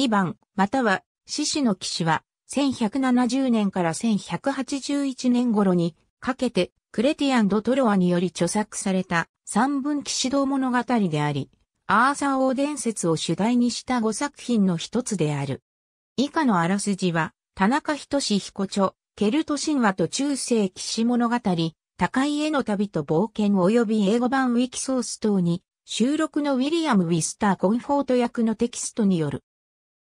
イバン、または、獅子の騎士は、1170年から1181年頃にかけて、クレティアン・ド・トロアにより著作された三文騎士道物語であり、アーサー王伝説を主題にした5作品の一つである。以下のあらすじは、田中仁彦著、ケルト神話と中世騎士物語、高井への旅と冒険及び英語版ウィキソース等に、収録のウィリアム・ウィスター・コンフォート役のテキストによる。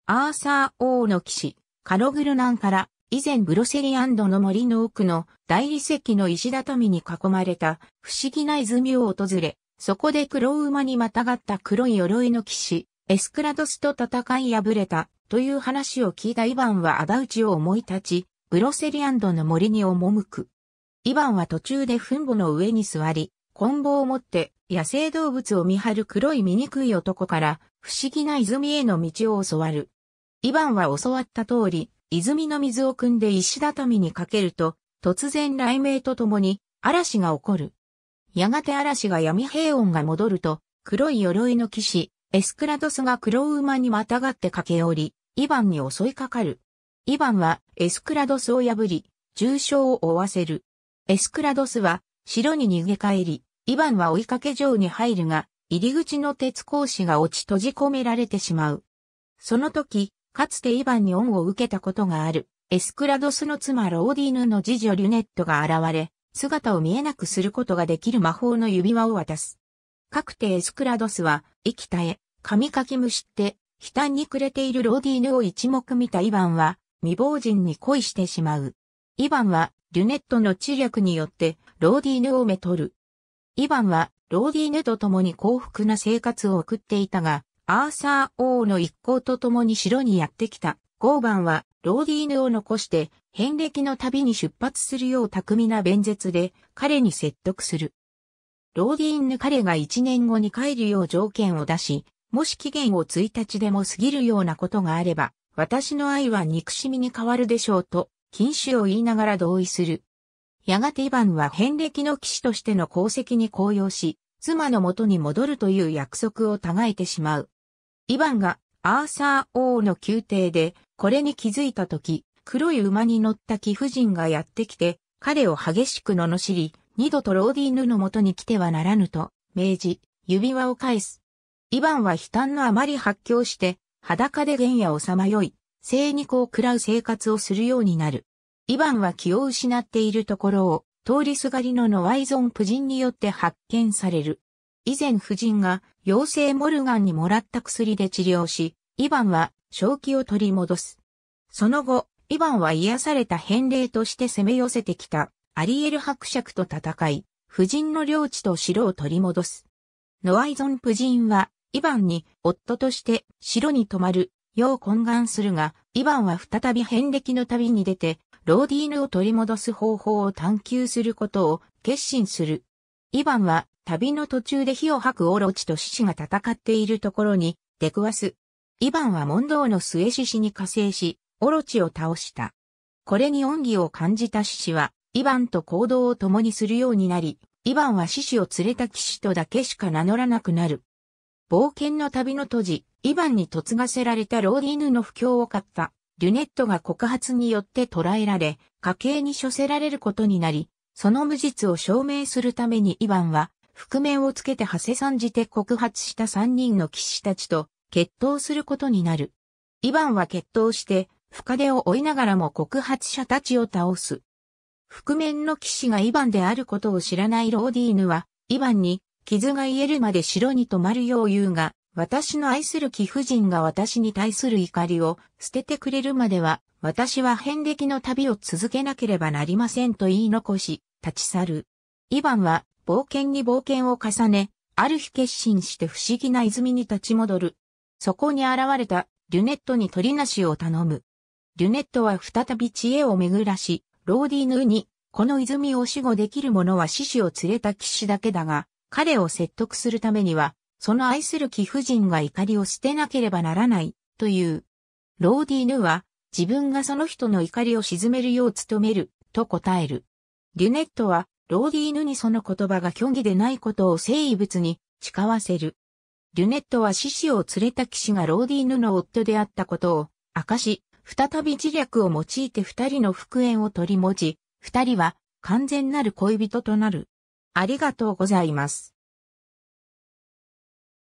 アーサー王の騎士、カログルナンから以前ブロセリアンドの森の奥の大理石の石畳に囲まれた不思議な泉を訪れ、そこで黒馬にまたがった黒い鎧の騎士、エスクラドスと戦い破れたという話を聞いたイヴァンは仇討ちを思い立ち、ブロセリアンドの森に赴く。イヴァンは途中で墳墓の上に座り、棍棒を持って野生動物を見張る黒い醜い男から、不思議な泉への道を教わる。イヴァンは教わった通り、泉の水を汲んで石畳にかけると、突然雷鳴とともに、嵐が起こる。やがて嵐が闇平穏が戻ると、黒い鎧の騎士、エスクラドスが黒馬にまたがって駆け下り、イヴァンに襲いかかる。イヴァンはエスクラドスを破り、重傷を負わせる。エスクラドスは城に逃げ帰り、イヴァンは追いかけ場に入るが、入り口の鉄格子が落ち閉じ込められてしまう。その時、かつてイヴァンに恩を受けたことがある、エスクラドスの妻ローディーヌの次女リュネットが現れ、姿を見えなくすることができる魔法の指輪を渡す。かくてエスクラドスは、生きたえ、髪かきむしって、悲嘆に暮れているローディーヌを一目見たイヴァンは、未亡人に恋してしまう。イヴァンは、リュネットの知略によって、ローディーヌをめとる。イヴァンはローディーネと共に幸福な生活を送っていたが、アーサー王の一行と共に城にやってきた。ゴーバンはローディーヌを残して、遍歴の旅に出発するよう巧みな弁舌で彼に説得する。ローディーヌ彼が一年後に帰るよう条件を出し、もし期限を1日でも過ぎるようなことがあれば、私の愛は憎しみに変わるでしょうと、禁止を言いながら同意する。やがてイヴァンは変歴の騎士としての功績に高揚し、妻の元に戻るという約束をたがえてしまう。イヴァンがアーサー王の宮廷でこれに気づいた時、黒い馬に乗った貴婦人がやってきて、彼を激しく罵り、二度とローディーヌの元に来てはならぬと、命じ、指輪を返す。イヴァンは悲嘆のあまり発狂して、裸で原野をさまよい、生肉を喰らう生活をするようになる。イバンは気を失っているところを、通りすがりのノワイゾン夫人によって発見される。以前夫人が妖精モルガンにもらった薬で治療し、イバンは正気を取り戻す。その後、イバンは癒された返礼として攻め寄せてきたアリエル伯爵と戦い、夫人の領地と城を取り戻す。ノワイゾン夫人は、イバンに夫として城に泊まるよう懇願するが、イヴァンは再び遍歴の旅に出て、ローディーヌを取り戻す方法を探求することを決心する。イヴァンは旅の途中で火を吐くオロチと獅子が戦っているところに出くわす。イヴァンは問答の末獅子に加勢し、オロチを倒した。これに恩義を感じた獅子は、イヴァンと行動を共にするようになり、イヴァンは獅子を連れた騎士とだけしか名乗らなくなる。冒険の旅の途時、イヴァンに嫁がせられたローディーヌの不況を買ったリュネットが告発によって捕らえられ、家計に処せられることになり、その無実を証明するためにイヴァンは、覆面をつけて馳せさんじて告発した3人の騎士たちと決闘することになる。イヴァンは決闘して、深手を追いながらも告発者たちを倒す。覆面の騎士がイヴァンであることを知らないローディーヌは、イヴァンに、傷が癒えるまで城に泊まるよう言うが、私の愛する貴婦人が私に対する怒りを捨ててくれるまでは、私は遍歴の旅を続けなければなりませんと言い残し、立ち去る。イヴァンは冒険に冒険を重ね、ある日決心して不思議な泉に立ち戻る。そこに現れたリュネットに鳥なしを頼む。リュネットは再び知恵を巡らし、ローディーヌに、この泉を死後できる者は獅子を連れた騎士だけだが、彼を説得するためには、その愛する貴婦人が怒りを捨てなければならない、という。ローディーヌは、自分がその人の怒りを鎮めるよう努める、と答える。リュネットは、ローディーヌにその言葉が虚偽でないことを聖遺物に誓わせる。リュネットは獅子を連れた騎士がローディーヌの夫であったことを明かし、再び自略を用いて二人の復縁を取り持ち、二人は完全なる恋人となる。ありがとうございます。